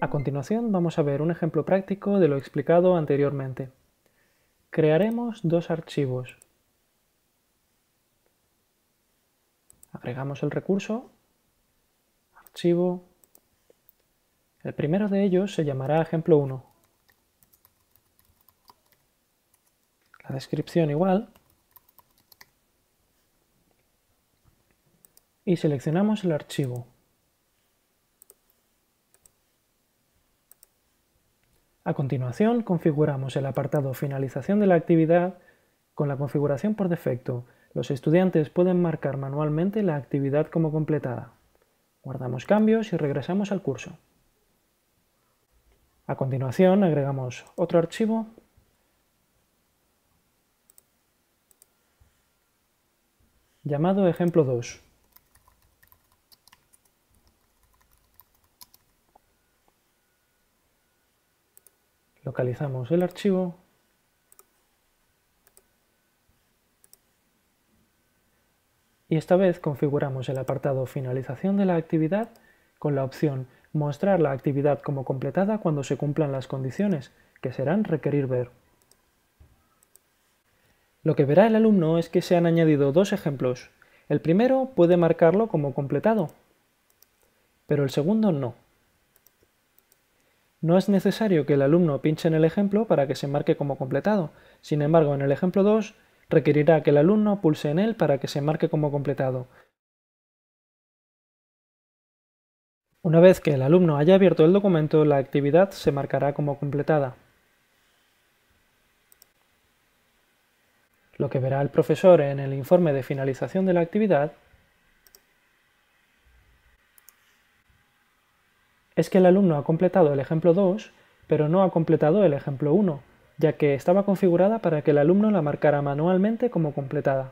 A continuación vamos a ver un ejemplo práctico de lo explicado anteriormente. Crearemos dos archivos. Agregamos el recurso, archivo. El primero de ellos se llamará ejemplo 1. La descripción igual. Y seleccionamos el archivo. A continuación, configuramos el apartado Finalización de la actividad con la configuración por defecto. Los estudiantes pueden marcar manualmente la actividad como completada. Guardamos cambios y regresamos al curso. A continuación, agregamos otro archivo llamado ejemplo 2. localizamos el archivo y esta vez configuramos el apartado Finalización de la actividad con la opción Mostrar la actividad como completada cuando se cumplan las condiciones, que serán requerir ver. Lo que verá el alumno es que se han añadido dos ejemplos. El primero puede marcarlo como completado, pero el segundo no. No es necesario que el alumno pinche en el ejemplo para que se marque como completado. Sin embargo, en el ejemplo 2 requerirá que el alumno pulse en él para que se marque como completado. Una vez que el alumno haya abierto el documento, la actividad se marcará como completada. Lo que verá el profesor en el informe de finalización de la actividad es que el alumno ha completado el ejemplo 2, pero no ha completado el ejemplo 1, ya que estaba configurada para que el alumno la marcara manualmente como completada.